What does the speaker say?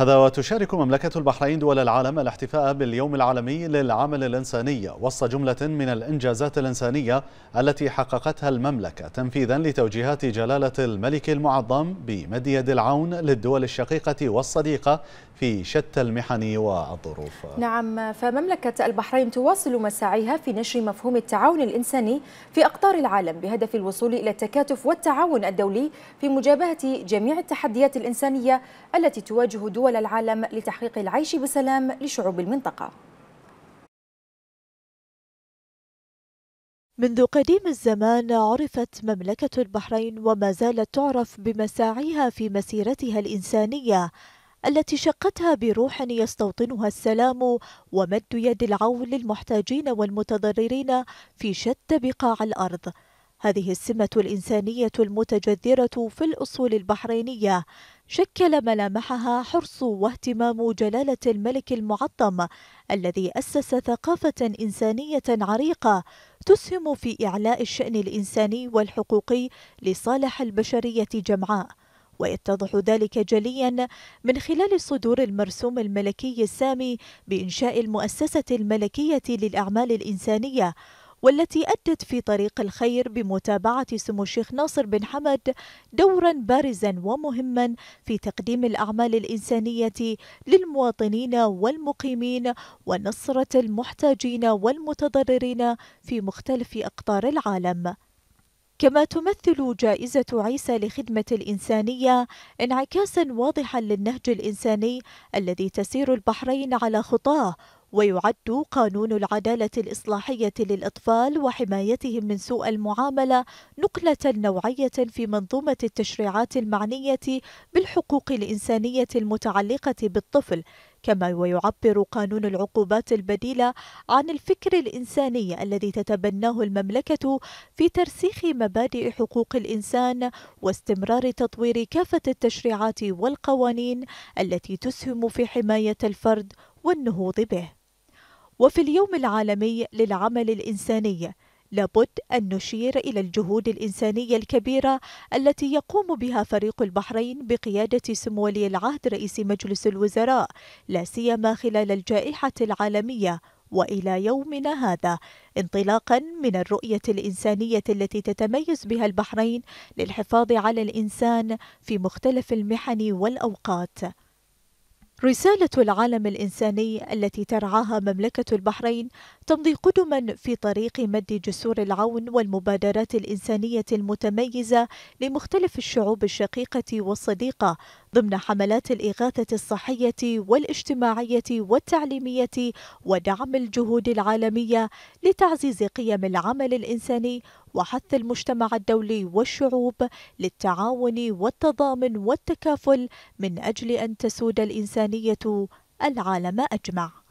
هذا وتشارك مملكة البحرين دول العالم الاحتفاء باليوم العالمي للعمل الإنساني وسط جملة من الإنجازات الإنسانية التي حققتها المملكة تنفيذا لتوجيهات جلالة الملك المعظم بمد يد العون للدول الشقيقة والصديقة في شتى المحن والظروف نعم فمملكة البحرين تواصل مساعيها في نشر مفهوم التعاون الإنساني في أقطار العالم بهدف الوصول إلى التكاتف والتعاون الدولي في مجابهة جميع التحديات الإنسانية التي تواجه دول دول العالم لتحقيق العيش بسلام لشعوب المنطقة منذ قديم الزمان عرفت مملكة البحرين وما زالت تعرف بمساعيها في مسيرتها الإنسانية التي شقتها بروح يستوطنها السلام ومد يد العون للمحتاجين والمتضررين في شتى بقاع الأرض هذه السمة الإنسانية المتجذرة في الأصول البحرينية شكل ملامحها حرص واهتمام جلالة الملك المعظم الذي أسس ثقافة إنسانية عريقة تسهم في إعلاء الشأن الإنساني والحقوقي لصالح البشرية جمعاء ويتضح ذلك جليا من خلال صدور المرسوم الملكي السامي بإنشاء المؤسسة الملكية للأعمال الإنسانية والتي أدت في طريق الخير بمتابعة سمو الشيخ ناصر بن حمد دورا بارزا ومهما في تقديم الأعمال الإنسانية للمواطنين والمقيمين ونصرة المحتاجين والمتضررين في مختلف أقطار العالم كما تمثل جائزة عيسى لخدمة الإنسانية انعكاسا واضحا للنهج الإنساني الذي تسير البحرين على خطاه ويعد قانون العدالة الإصلاحية للأطفال وحمايتهم من سوء المعاملة نقلة نوعية في منظومة التشريعات المعنية بالحقوق الإنسانية المتعلقة بالطفل كما ويعبر قانون العقوبات البديلة عن الفكر الإنساني الذي تتبناه المملكة في ترسيخ مبادئ حقوق الإنسان واستمرار تطوير كافة التشريعات والقوانين التي تسهم في حماية الفرد والنهوض به. وفي اليوم العالمي للعمل الإنساني لابد أن نشير إلى الجهود الإنسانية الكبيرة التي يقوم بها فريق البحرين بقيادة سمو ولي العهد رئيس مجلس الوزراء لا سيما خلال الجائحة العالمية والى يومنا هذا انطلاقا من الرؤيه الانسانيه التي تتميز بها البحرين للحفاظ على الانسان في مختلف المحن والاوقات رسالة العالم الإنساني التي ترعاها مملكة البحرين تمضي قدما في طريق مد جسور العون والمبادرات الإنسانية المتميزة لمختلف الشعوب الشقيقة والصديقة ضمن حملات الإغاثة الصحية والاجتماعية والتعليمية ودعم الجهود العالمية لتعزيز قيم العمل الإنساني وحث المجتمع الدولي والشعوب للتعاون والتضامن والتكافل من أجل أن تسود الإنسانية العالم أجمع